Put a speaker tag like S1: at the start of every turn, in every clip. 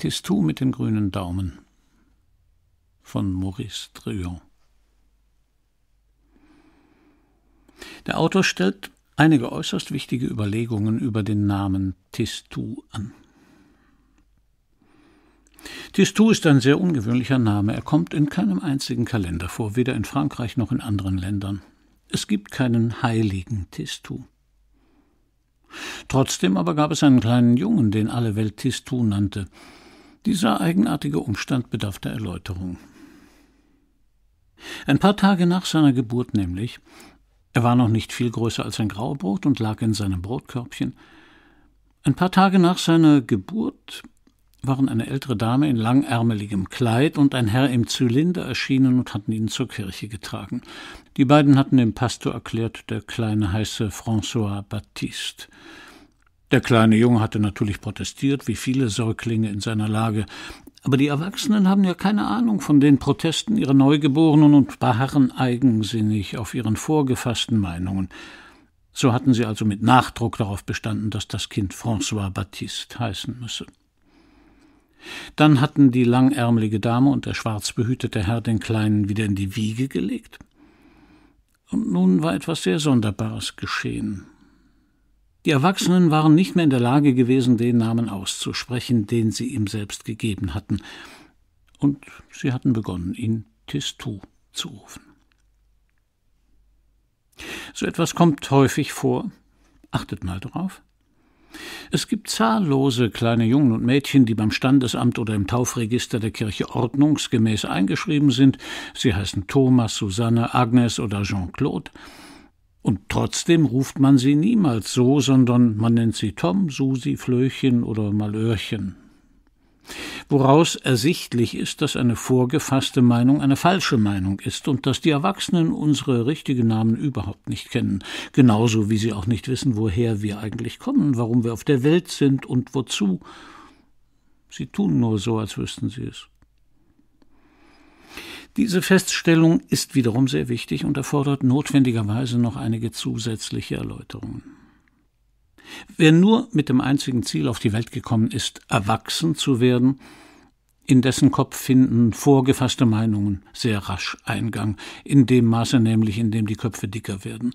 S1: Tistou mit dem grünen Daumen von Maurice Drion. Der Autor stellt einige äußerst wichtige Überlegungen über den Namen Tistou an. Tistou ist ein sehr ungewöhnlicher Name. Er kommt in keinem einzigen Kalender vor, weder in Frankreich noch in anderen Ländern. Es gibt keinen heiligen Tistou. Trotzdem aber gab es einen kleinen Jungen, den alle Welt Tistou nannte. Dieser eigenartige Umstand bedarf der Erläuterung. Ein paar Tage nach seiner Geburt nämlich, er war noch nicht viel größer als ein Graubrot und lag in seinem Brotkörbchen, ein paar Tage nach seiner Geburt waren eine ältere Dame in langärmeligem Kleid und ein Herr im Zylinder erschienen und hatten ihn zur Kirche getragen. Die beiden hatten dem Pastor erklärt, der Kleine heiße François Baptiste. Der kleine Junge hatte natürlich protestiert, wie viele Säuglinge in seiner Lage, aber die Erwachsenen haben ja keine Ahnung von den Protesten ihrer Neugeborenen und beharren eigensinnig auf ihren vorgefassten Meinungen. So hatten sie also mit Nachdruck darauf bestanden, dass das Kind François Baptiste heißen müsse. Dann hatten die langärmelige Dame und der schwarzbehütete Herr den Kleinen wieder in die Wiege gelegt. Und nun war etwas sehr Sonderbares geschehen. Die Erwachsenen waren nicht mehr in der Lage gewesen, den Namen auszusprechen, den sie ihm selbst gegeben hatten, und sie hatten begonnen, ihn Tistu zu rufen. So etwas kommt häufig vor. Achtet mal drauf. Es gibt zahllose kleine Jungen und Mädchen, die beim Standesamt oder im Taufregister der Kirche ordnungsgemäß eingeschrieben sind. Sie heißen Thomas, Susanne, Agnes oder Jean-Claude. Und trotzdem ruft man sie niemals so, sondern man nennt sie Tom, Susi, Flöchen oder Malöhrchen. Woraus ersichtlich ist, dass eine vorgefasste Meinung eine falsche Meinung ist und dass die Erwachsenen unsere richtigen Namen überhaupt nicht kennen, genauso wie sie auch nicht wissen, woher wir eigentlich kommen, warum wir auf der Welt sind und wozu. Sie tun nur so, als wüssten sie es. Diese Feststellung ist wiederum sehr wichtig und erfordert notwendigerweise noch einige zusätzliche Erläuterungen. Wer nur mit dem einzigen Ziel auf die Welt gekommen ist, erwachsen zu werden, in dessen Kopf finden vorgefasste Meinungen sehr rasch Eingang, in dem Maße nämlich, in dem die Köpfe dicker werden.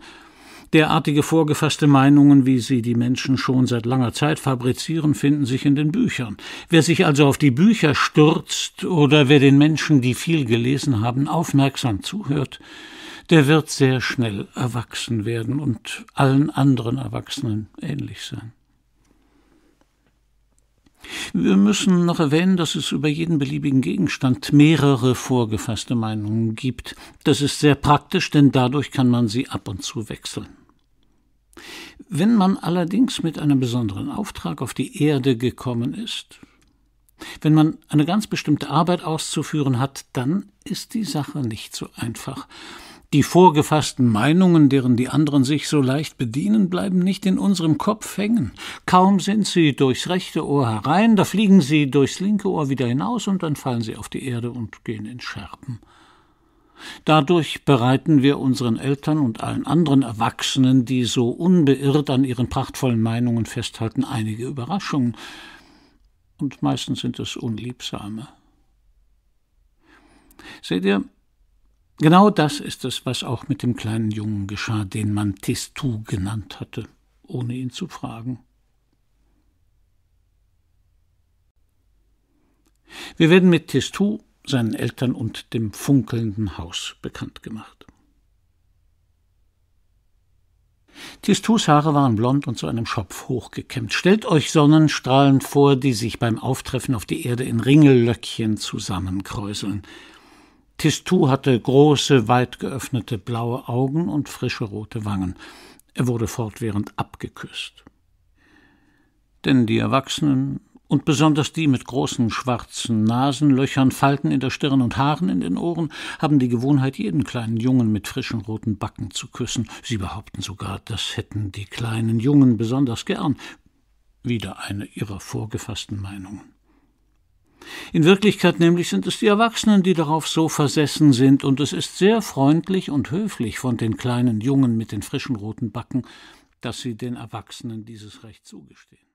S1: Derartige vorgefasste Meinungen, wie sie die Menschen schon seit langer Zeit fabrizieren, finden sich in den Büchern. Wer sich also auf die Bücher stürzt oder wer den Menschen, die viel gelesen haben, aufmerksam zuhört, der wird sehr schnell erwachsen werden und allen anderen Erwachsenen ähnlich sein. Wir müssen noch erwähnen, dass es über jeden beliebigen Gegenstand mehrere vorgefasste Meinungen gibt. Das ist sehr praktisch, denn dadurch kann man sie ab und zu wechseln. Wenn man allerdings mit einem besonderen Auftrag auf die Erde gekommen ist, wenn man eine ganz bestimmte Arbeit auszuführen hat, dann ist die Sache nicht so einfach. Die vorgefassten Meinungen, deren die anderen sich so leicht bedienen, bleiben nicht in unserem Kopf hängen. Kaum sind sie durchs rechte Ohr herein, da fliegen sie durchs linke Ohr wieder hinaus und dann fallen sie auf die Erde und gehen in Scherben. Dadurch bereiten wir unseren Eltern und allen anderen Erwachsenen, die so unbeirrt an ihren prachtvollen Meinungen festhalten, einige Überraschungen. Und meistens sind es unliebsame. Seht ihr, genau das ist es, was auch mit dem kleinen Jungen geschah, den man Tistou genannt hatte, ohne ihn zu fragen. Wir werden mit Tistou seinen Eltern und dem funkelnden Haus bekannt gemacht. Tistus Haare waren blond und zu einem Schopf hochgekämmt. Stellt euch Sonnenstrahlen vor, die sich beim Auftreffen auf die Erde in Ringellöckchen zusammenkräuseln. Tistu hatte große, weit geöffnete blaue Augen und frische rote Wangen. Er wurde fortwährend abgeküsst. Denn die Erwachsenen und besonders die mit großen schwarzen Nasenlöchern, Falten in der Stirn und Haaren in den Ohren haben die Gewohnheit, jeden kleinen Jungen mit frischen roten Backen zu küssen. Sie behaupten sogar, das hätten die kleinen Jungen besonders gern. Wieder eine ihrer vorgefassten Meinungen. In Wirklichkeit nämlich sind es die Erwachsenen, die darauf so versessen sind, und es ist sehr freundlich und höflich von den kleinen Jungen mit den frischen roten Backen, dass sie den Erwachsenen dieses Recht zugestehen.